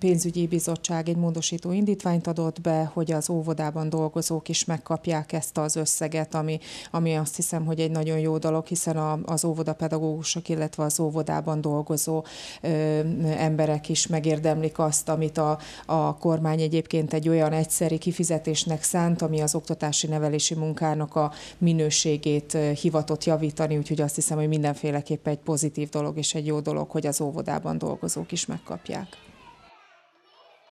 pénzügyi bizottság egy módosító indítványt adott be, hogy az óvodában dolgozók is megkapják ezt az összeget, ami, ami azt hiszem, hogy egy nagyon jó dolog, hiszen a, az óvodapedagógusok, illetve az óvodában dolgozó ö, emberek is megérdemlik azt, amit a, a kormány egyébként egy olyan egyszeri kifizetésnek szánt, ami az oktatási nevelési munkának a minőségét hivatott javítani, úgyhogy azt hiszem, hogy mindenféleképpen egy pozitív dolog és egy jó dolog, hogy az óvodában dolgozók is megkapják.